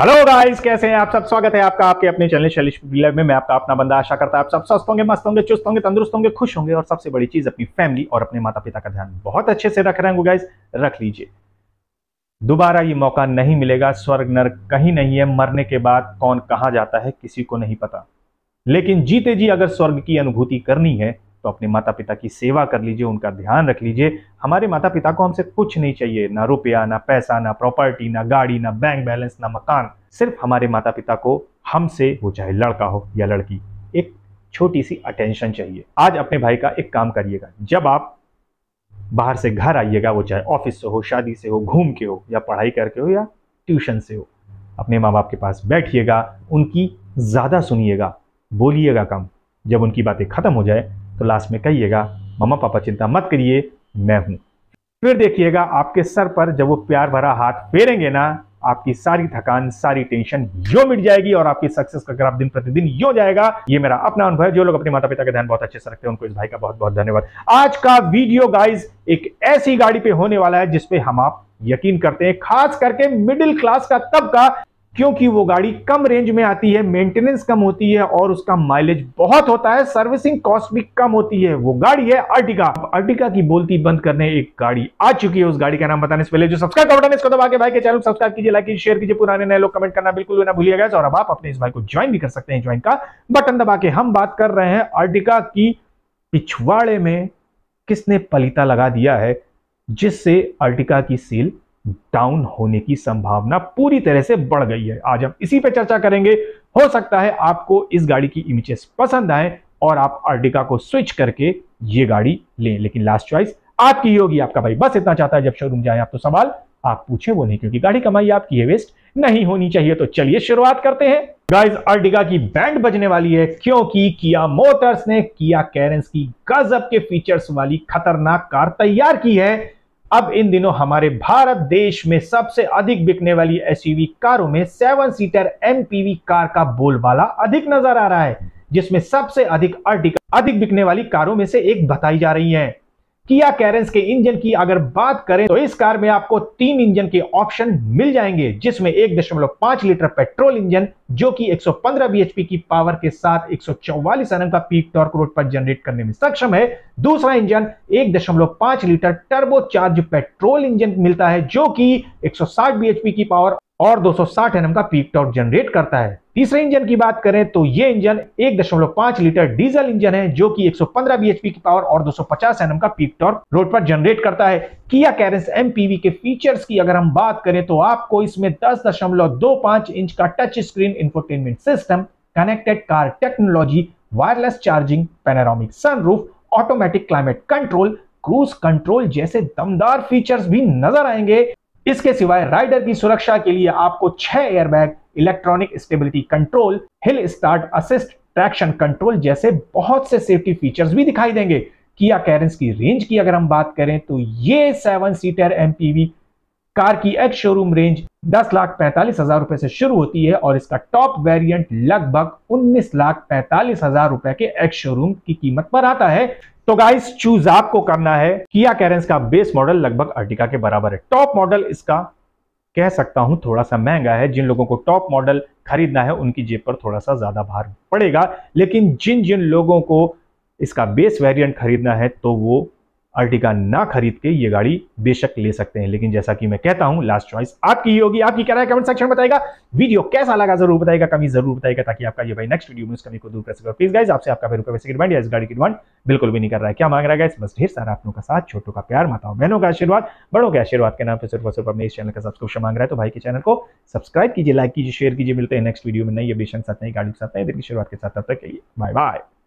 hello guys कैसे हैं आप सब स्वागत है आपका आपके अपने चैनल शैलिश बिल्डर में मैं आपका अपना बंदा आशा करता है आप सब स्वस्थ होंगे मस्त होंगे चुस्त होंगे तंदुरुस्त होंगे खुश होंगे और सबसे बड़ी चीज अपनी फैमिली और अपने माता पिता का ध्यान बहुत अच्छे से रख रहे होंगे गाइस रख लीजिए दोबारा ये मौका नहीं मिलेगा स्वर्ग नर्क कहीं नहीं है मरने के बाद कौन कहाँ जाता है किसी को नहीं पता लेकिन जीते जी अगर स्वर्ग की अनुभूति करनी है तो अपने माता पिता की सेवा कर लीजिए उनका ध्यान रख लीजिए हमारे माता पिता को हमसे कुछ नहीं चाहिए ना रुपया ना पैसा ना प्रॉपर्टी ना गाड़ी ना बैंक बैलेंस ना मकान सिर्फ हमारे माता पिता को हमसे वो चाहे लड़का हो या लड़की एक छोटी सी अटेंशन चाहिए आज अपने भाई का एक काम करिएगा जब आप बाहर से घर आइएगा वो चाहे ऑफिस से हो शादी से हो घूम के हो या पढ़ाई करके हो या ट्यूशन से हो अपने माँ बाप के पास बैठिएगा उनकी ज़्यादा सुनिएगा बोलिएगा कम जब उनकी बातें ख़त्म हो जाए तो लास्ट में कहिएगा मम्मा पापा चिंता मत करिए मैं हूं फिर देखिएगा आपके सर पर जब वो प्यार भरा हाथ फेरेंगे ना आपकी सारी थकान सारी टेंशन यो मिट जाएगी और आपकी सक्सेस का ग्राफ दिन प्रतिदिन यो जाएगा ये मेरा अपना अनुभव है जो लोग अपने माता पिता का ध्यान बहुत अच्छे से रखते हैं उनको इस भाई का बहुत बहुत धन्यवाद आज का वीडियो गाइज एक ऐसी गाड़ी पे होने वाला है जिसपे हम आप यकीन करते हैं खास करके मिडिल क्लास का तबका क्योंकि वो गाड़ी कम रेंज में आती है मेंटेनेंस कम होती है और उसका माइलेज बहुत होता है सर्विसिंग कॉस्ट भी कम होती है वो गाड़ी है अर्टिका अर्टिका की बोलती बंद करने एक गाड़ी आ चुकी है उस गाड़ी का नाम बताने से पहले जो सब्सक्राइब बटन इसको दबा के भाई के चैनल सब्सक्राइब कीजिए लाइक कीजिए शेयर कीजिए पुराने नए लोग कमेंट करना बिल्कुल ना गया और अब आप अपने इस भाई को ज्वाइन भी कर सकते हैं ज्वाइन का बटन दबा के हम बात कर रहे हैं अर्टिका की पिछवाड़े में किसने पलीता लगा दिया है जिससे अर्टिका की सील डाउन होने की संभावना पूरी तरह से बढ़ गई है आज हम इसी पे चर्चा करेंगे हो सकता है आपको इस गाड़ी की इमेजेस पसंद आए और आप अर्टिका को स्विच करके ये गाड़ी लें लेकिन लास्ट चॉइस आपकी होगी आपका भाई बस इतना चाहता है जब शोरूम जाए आप तो सवाल आप पूछे वो नहीं क्योंकि गाड़ी कमाई आपकी है वेस्ट नहीं होनी चाहिए तो चलिए शुरुआत करते हैं गाइस अर्टिगा की बैंड बजने वाली है क्योंकि किया मोटर्स ने किया कैरेंस की गजब के फीचर्स वाली खतरनाक कार तैयार की है अब इन दिनों हमारे भारत देश में सबसे अधिक बिकने वाली एसयूवी कारों में सेवन सीटर एमपीवी कार का बोलबाला अधिक नजर आ रहा है जिसमें सबसे अधिक आर्टिकल अधिक बिकने वाली कारों में से एक बताई जा रही है किया कैरेंस के इंजन की अगर बात करें तो इस कार में आपको तीन इंजन के ऑप्शन मिल जाएंगे जिसमें एक दशमलव पांच लीटर पेट्रोल इंजन जो कि 115 बीएचपी की पावर के साथ 144 एनएम का पीक टॉर्क रोड पर जनरेट करने में सक्षम है दूसरा इंजन एक दशमलव पांच litre turbo charge petrol engine मिलता है जो कि एक सौ की पावर और दो सौ का पीक टॉर्क जनरेट करता है तीसरे इंजन की बात करें तो यह इंजन 1.5 लीटर डीजल इंजन है जो कि 115 बीएचपी की पावर और 250 एनएम का पीक टॉर्क रोड पर जनरेट करता है किया कैरेंस एमपीवी के फीचर्स की अगर हम बात करें तो आपको इसमें 10.25 इंच का touch screen infotainment system connected car technology wireless charging panoramic sunroof automatic climate control cruise control जैसे दमदार फीचर्स भी नजर आएंगे इसके सिवाय राइडर की सुरक्षा के लिए आपको छह airbag electronic stability control hill start assist traction control जैसे बहुत से सेफ्टी फीचर्स भी दिखाई देंगे किया कैरेंस की रेंज की अगर हम बात करें तो ये सेवन सीटर एमपीवी कार की एक्स शोरूम रेंज दस लाख पैंतालीस हजार रुपए से शुरू होती है और इसका टॉप वेरिएंट लगभग उन्नीस लाख पैंतालीस हजार रुपए के एक्स शोरूम की कीमत पर आता है तो गाइस चूज आपको करना है किया कैरेंस का बेस मॉडल लगभग अर्टिका के बराबर है टॉप मॉडल इसका कह सकता हूं थोड़ा सा महंगा है जिन लोगों को टॉप मॉडल खरीदना है उनकी जेब पर थोड़ा सा ज़्यादा भार पड़ेगा लेकिन जिन जिन लोगों को इसका बेस वेरिएंट खरीदना है तो वो अर्टिका ना खरीद के ये गाड़ी बेशक ले सकते हैं लेकिन जैसा कि मैं कहता हूं लास्ट चॉइस आपकी ही होगी आपकी क्या राय कमेंट सेक्शन में बताएगा वीडियो कैसा लगा जरूर बताएगा कमी जरूर बताएगा ताकि आपका ये भाई नेक्स्ट वीडियो में उस कमी को दूर कर सके प्लीज गाइज आपसे आपका फिर डिमांड या इस गाड़ी की डिमांड बिल्कुल भी नहीं कर रहा है क्या मांग रहा है बस ढेर सारा आप लोगों का साथ छोटों का प्यार माताओं बहनों का आशीर्वाद बड़ों के आशीर्वाद के नाम पर सिर्फ सिर्फ अपने इस चैनल का सब्सक्रिप्शन मांग रहा है तो भाई के चैनल को सब्सक्राइब कीजिए लाइक कीजिए शेयर कीजिए मिलते हैं नेक्स्ट वीडियो में नई अभिशन साथ नई गाड़ी के साथ नई दिन की शुरुआत के साथ तब तक बाय बाय